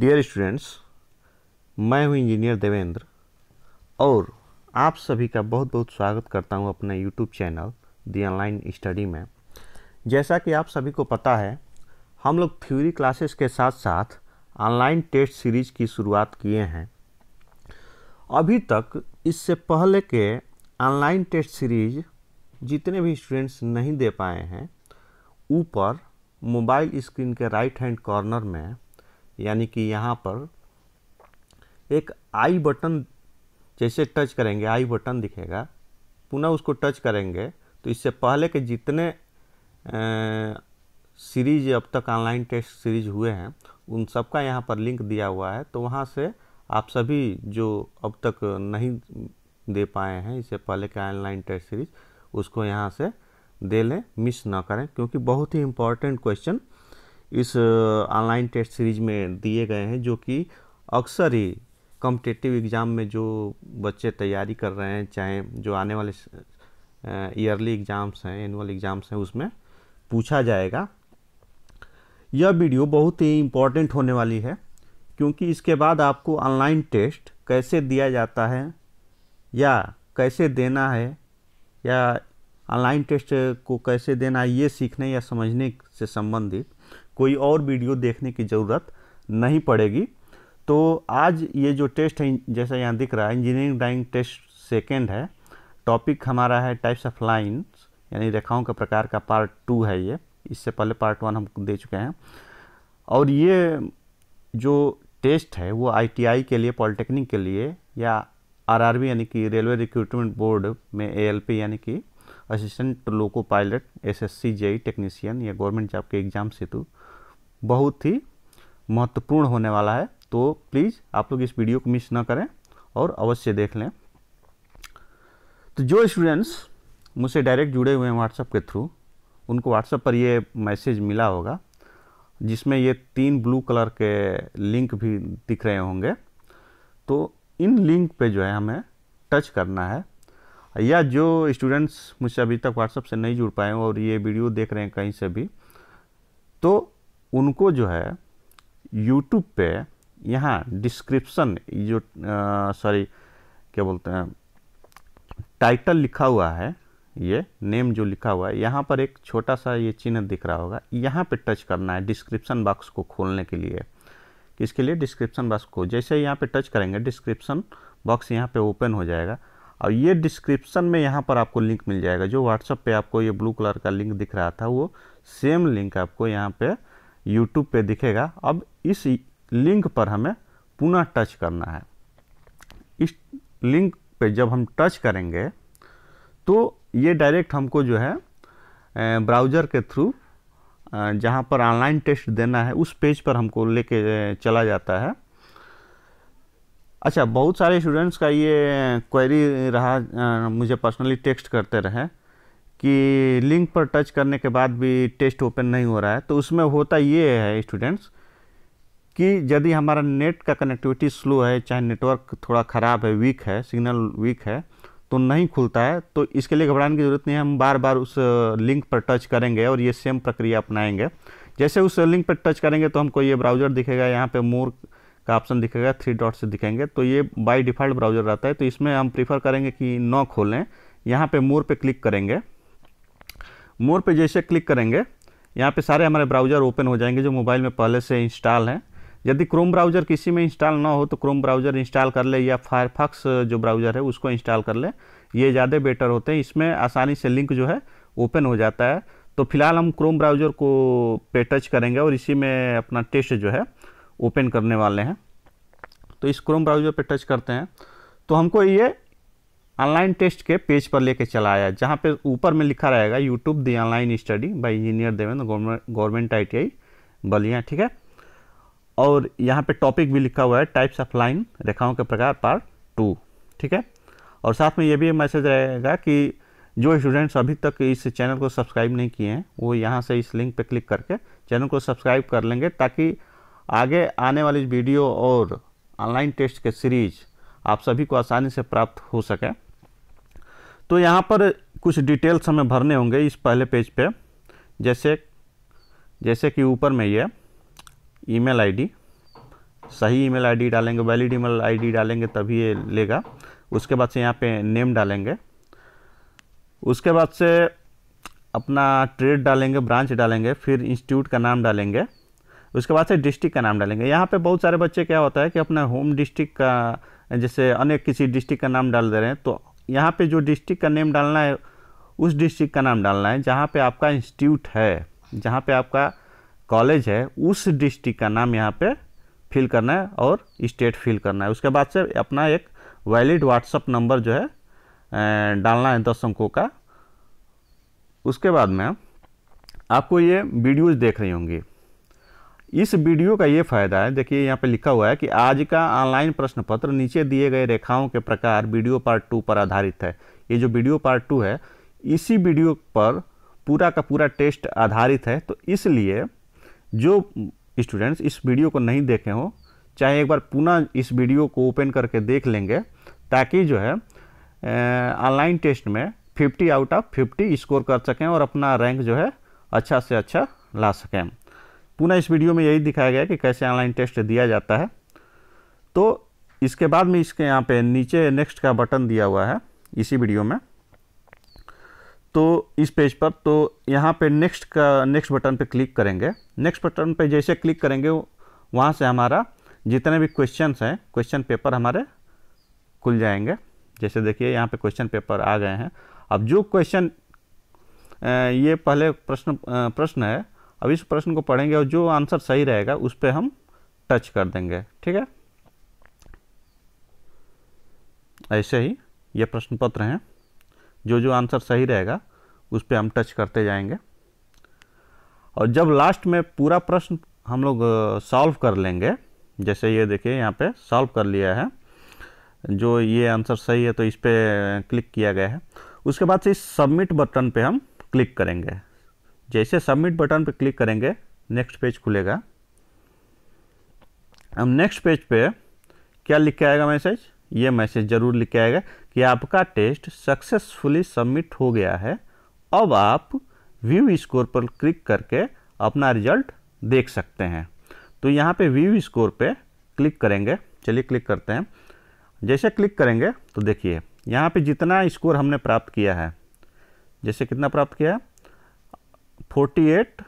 dear students मैं हूं engineer Devendra और आप सभी का बहुत बहुत स्वागत करता हूं अपने YouTube channel the online study में जैसा कि आप सभी को पता है हम लोग थ्योरी क्लासेस के साथ साथ ऑनलाइन टेस्ट सीरीज की शुरुआत किए हैं अभी तक इससे पहले के ऑनलाइन टेस्ट सीरीज जितने भी स्टूडेंट्स नहीं दे पाए हैं ऊपर मोबाइल स्क्रीन के राइट हैंड कॉर्नर में यानी कि यहाँ पर एक आई बटन जैसे टच करेंगे आई बटन दिखेगा पुनः उसको टच करेंगे तो इससे पहले के जितने सीरीज अब तक ऑनलाइन टेस्ट सीरीज हुए हैं उन सबका यहाँ पर लिंक दिया हुआ है तो वहाँ से आप सभी जो अब तक नहीं दे पाए हैं इससे पहले के ऑनलाइन टेस्ट सीरीज उसको यहाँ से दे लें मिस ना करें क्योंकि बहुत ही इम्पॉर्टेंट क्वेश्चन इस ऑनलाइन टेस्ट सीरीज में दिए गए हैं जो कि अक्सर ही कॉम्पिटेटिव एग्ज़ाम में जो बच्चे तैयारी कर रहे हैं चाहे जो आने वाले ईयरली एग्ज़ाम्स हैं एनुअल एग्ज़ाम्स हैं उसमें पूछा जाएगा यह वीडियो बहुत ही इम्पोर्टेंट होने वाली है क्योंकि इसके बाद आपको ऑनलाइन टेस्ट कैसे दिया जाता है या कैसे देना है या ऑनलाइन टेस्ट को कैसे देना है ये सीखने या समझने से संबंधित कोई और वीडियो देखने की ज़रूरत नहीं पड़ेगी तो आज ये जो टेस्ट है जैसा यहाँ दिख रहा है इंजीनियरिंग ड्राइंग टेस्ट सेकेंड है टॉपिक हमारा है टाइप्स ऑफ लाइन्स यानी रेखाओं के प्रकार का पार्ट टू है ये इससे पहले पार्ट वन हम दे चुके हैं और ये जो टेस्ट है वो आईटीआई के लिए पॉलिटेक्निक के लिए या आरआरबी यानी कि रेलवे रिक्रूटमेंट बोर्ड में एएलपी यानी कि assistant loco pilot SSC JE technician या गवर्नमेंट जॉब के एग्ज़ाम हेतु बहुत ही महत्वपूर्ण होने वाला है तो प्लीज़ आप लोग इस वीडियो को मिस ना करें और अवश्य देख लें तो जो स्टूडेंट्स मुझसे डायरेक्ट जुड़े हुए हैं व्हाट्सएप के थ्रू उनको व्हाट्सएप पर ये मैसेज मिला होगा जिसमें ये तीन ब्लू कलर के लिंक भी दिख रहे होंगे तो इन लिंक पे जो है हमें टच करना है या जो स्टूडेंट्स मुझसे अभी तक व्हाट्सएप से नहीं जुड़ पाए और ये वीडियो देख रहे हैं कहीं से भी तो उनको जो है यूट्यूब पे यहाँ डिस्क्रिप्शन जो सॉरी क्या बोलते हैं टाइटल लिखा हुआ है ये नेम जो लिखा हुआ है यहाँ पर एक छोटा सा ये चिन्ह दिख रहा होगा यहाँ पे टच करना है डिस्क्रिप्शन बॉक्स को खोलने के लिए किसके लिए डिस्क्रिप्शन बॉक्स को जैसे यहाँ पे टच करेंगे डिस्क्रिप्शन बॉक्स यहाँ पे ओपन हो जाएगा और ये डिस्क्रिप्शन में यहाँ पर आपको लिंक मिल जाएगा जो व्हाट्सअप पे आपको ये ब्लू कलर का लिंक दिख रहा था वो सेम लिंक आपको यहाँ पर यूट्यूब पे दिखेगा अब इस लिंक पर हमें पुनः टच करना है इस लिंक पे जब हम टच करेंगे तो ये डायरेक्ट हमको जो है ब्राउज़र के थ्रू जहाँ पर ऑनलाइन टेस्ट देना है उस पेज पर हमको लेके चला जाता है अच्छा बहुत सारे स्टूडेंट्स का ये क्वेरी रहा मुझे पर्सनली टेक्स्ट करते रहे कि लिंक पर टच करने के बाद भी टेस्ट ओपन नहीं हो रहा है तो उसमें होता ये है स्टूडेंट्स कि यदि हमारा नेट का कनेक्टिविटी स्लो है चाहे नेटवर्क थोड़ा ख़राब है वीक है सिग्नल वीक है तो नहीं खुलता है तो इसके लिए घबराने की ज़रूरत नहीं है हम बार बार उस लिंक पर टच करेंगे और ये सेम प्रक्रिया अपनाएंगे जैसे उस लिंक पर टच करेंगे तो हमको ये ब्राउज़र दिखेगा यहाँ पे मोर का ऑप्शन दिखेगा थ्री डॉट से दिखेंगे तो ये बाय डिफ़ॉल्ट ब्राउज़र रहता है तो इसमें हम प्रीफर करेंगे कि न खोलें यहाँ पर मोर पर क्लिक करेंगे मोर पे जैसे क्लिक करेंगे यहाँ पे सारे हमारे ब्राउज़र ओपन हो जाएंगे जो मोबाइल में पहले से इंस्टॉल हैं यदि क्रोम ब्राउज़र किसी में इंस्टॉल ना हो तो क्रोम ब्राउज़र इंस्टॉल कर ले या फायरफॉक्स जो ब्राउज़र है उसको इंस्टॉल कर ले ये ज़्यादा बेटर होते हैं इसमें आसानी से लिंक जो है ओपन हो जाता है तो फिलहाल हम क्रोम ब्राउज़र को पे टच करेंगे और इसी में अपना टेस्ट जो है ओपन करने वाले हैं तो इस क्रोम ब्राउज़र पे टच करते हैं तो हमको ये ऑनलाइन टेस्ट के पेज पर लेके चला आया जहाँ पे ऊपर में लिखा रहेगा YouTube the online study by engineer Devendra government I T Ballia ठीक है और यहाँ पे टॉपिक भी लिखा हुआ है टाइप्स ऑफ लाइन रेखाओं के प्रकार पार्ट टू ठीक है और साथ में ये भी मैसेज रहेगा कि जो स्टूडेंट्स अभी तक इस चैनल को सब्सक्राइब नहीं किए हैं वो यहाँ से इस लिंक पे क्लिक करके चैनल को सब्सक्राइब कर लेंगे ताकि आगे आने वाली वीडियो और ऑनलाइन टेस्ट के सीरीज आप सभी को आसानी से प्राप्त हो सके तो यहाँ पर कुछ डिटेल्स हमें भरने होंगे इस पहले पेज पे जैसे जैसे कि ऊपर में ये ईमेल आईडी सही ईमेल आईडी डालेंगे वैलिड ईमेल आईडी डालेंगे तभी ये लेगा उसके बाद से यहाँ पे नेम डालेंगे उसके बाद से अपना ट्रेड डालेंगे ब्रांच डालेंगे फिर इंस्टीट्यूट का नाम डालेंगे उसके बाद से डिस्ट्रिक्ट का नाम डालेंगे यहाँ पे बहुत सारे बच्चे क्या होता है कि अपना होम डिस्ट्रिक्ट का जैसे अनेक किसी डिस्ट्रिक्ट का नाम डाल दे रहे हैं तो यहाँ पे जो डिस्ट्रिक्ट का नेम डालना है उस डिस्ट्रिक्ट का नाम डालना है जहाँ पे आपका इंस्टीट्यूट है जहाँ पे आपका कॉलेज है उस डिस्ट्रिक्ट का नाम यहाँ पे फिल करना है और स्टेट फिल करना है उसके बाद से अपना एक वैलिड व्हाट्सअप नंबर जो है डालना है दस अंकों का उसके बाद में आपको ये वीडियोज़ देख रही होंगी इस वीडियो का ये फायदा है देखिए यहाँ पे लिखा हुआ है कि आज का ऑनलाइन प्रश्न पत्र नीचे दिए गए रेखाओं के प्रकार वीडियो पार्ट टू पर आधारित है ये जो वीडियो पार्ट टू है इसी वीडियो पर पूरा का पूरा टेस्ट आधारित है तो इसलिए जो स्टूडेंट्स इस वीडियो को नहीं देखे हों चाहे एक बार पुनः इस वीडियो को ओपन करके देख लेंगे ताकि जो है ऑनलाइन टेस्ट में fifty out of fifty score कर सकें और अपना रैंक जो है अच्छा से अच्छा ला सकें पुनः इस वीडियो में यही दिखाया गया कि कैसे ऑनलाइन टेस्ट दिया जाता है तो इसके बाद में इसके यहाँ पे नीचे नेक्स्ट का बटन दिया हुआ है इसी वीडियो में तो इस पेज पर तो यहाँ पे नेक्स्ट का नेक्स्ट बटन पे क्लिक करेंगे नेक्स्ट बटन पे जैसे क्लिक करेंगे वहाँ से हमारा जितने भी क्वेश्चन हैं क्वेश्चन पेपर हमारे खुल जाएंगे जैसे देखिए यहाँ पे क्वेश्चन पेपर आ गए हैं अब जो क्वेश्चन ये पहले प्रश्न प्रश्न है अब इस प्रश्न को पढ़ेंगे और जो आंसर सही रहेगा उस पर हम टच कर देंगे ठीक है ऐसे ही ये प्रश्न पत्र हैं जो जो आंसर सही रहेगा उस पर हम टच करते जाएंगे और जब लास्ट में पूरा प्रश्न हम लोग सॉल्व कर लेंगे जैसे ये देखिए यहाँ पे सॉल्व कर लिया है जो ये आंसर सही है तो इस पर क्लिक किया गया है उसके बाद से इस सबमिट बटन पे हम क्लिक करेंगे जैसे सबमिट बटन पर क्लिक करेंगे नेक्स्ट पेज खुलेगा अब नेक्स्ट पेज पे क्या लिख के आएगा मैसेज ये मैसेज ज़रूर लिख के आएगा कि आपका टेस्ट सक्सेसफुली सबमिट हो गया है अब आप व्यू स्कोर पर क्लिक करके अपना रिजल्ट देख सकते हैं तो यहाँ पे व्यू स्कोर पे क्लिक करेंगे चलिए क्लिक करते हैं जैसे क्लिक करेंगे तो देखिए यहाँ पे जितना स्कोर हमने प्राप्त किया है जैसे कितना प्राप्त किया है 48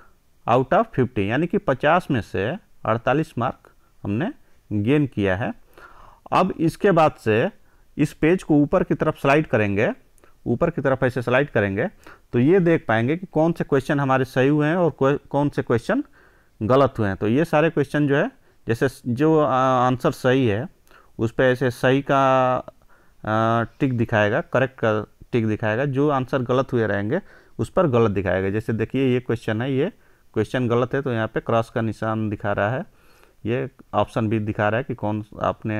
आउट ऑफ 50 यानी कि 50 में से 48 मार्क हमने गेन किया है अब इसके बाद से इस पेज को ऊपर की तरफ स्लाइड करेंगे ऊपर की तरफ ऐसे स्लाइड करेंगे तो ये देख पाएंगे कि कौन से क्वेश्चन हमारे सही हुए हैं और कौन से क्वेश्चन गलत हुए हैं तो ये सारे क्वेश्चन जो है जैसे जो आंसर सही है उस पर ऐसे सही का टिक दिखाएगा करेक्ट का टिक दिखाएगा जो आंसर गलत हुए रहेंगे उस पर गलत दिखाया गया जैसे देखिए ये क्वेश्चन है ये क्वेश्चन गलत है तो यहाँ पे क्रॉस का निशान दिखा रहा है ये ऑप्शन भी दिखा रहा है कि कौन आपने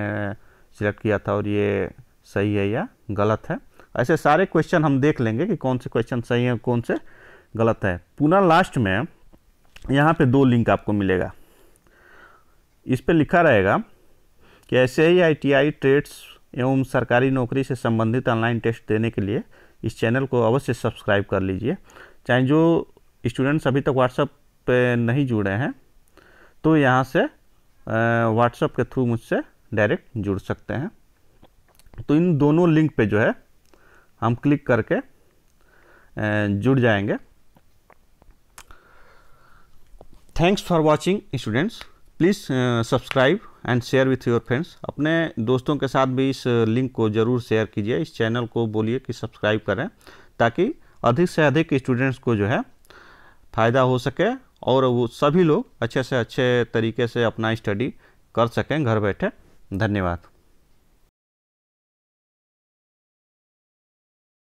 सिलेक्ट किया था और ये सही है या गलत है ऐसे सारे क्वेश्चन हम देख लेंगे कि कौन से क्वेश्चन सही है कौन से गलत है पुनः लास्ट में यहाँ पे दो लिंक आपको मिलेगा इस पर लिखा रहेगा कि ऐसे ही आई टी आई ट्रेड्स एवं सरकारी नौकरी से संबंधित ऑनलाइन टेस्ट देने के लिए इस चैनल को अवश्य सब्सक्राइब कर लीजिए चाहे जो स्टूडेंट्स अभी तक व्हाट्सअप पे नहीं जुड़े हैं तो यहाँ से व्हाट्सअप के थ्रू मुझसे डायरेक्ट जुड़ सकते हैं तो इन दोनों लिंक पे जो है हम क्लिक करके जुड़ जाएंगे thanks for watching students please subscribe and share with your friends अपने दोस्तों के साथ भी इस लिंक को ज़रूर शेयर कीजिए इस चैनल को बोलिए कि सब्सक्राइब करें ताकि अधिक से अधिक स्टूडेंट्स को जो है फ़ायदा हो सके और वो सभी लोग अच्छे से अच्छे तरीके से अपना स्टडी कर सकें घर बैठे धन्यवाद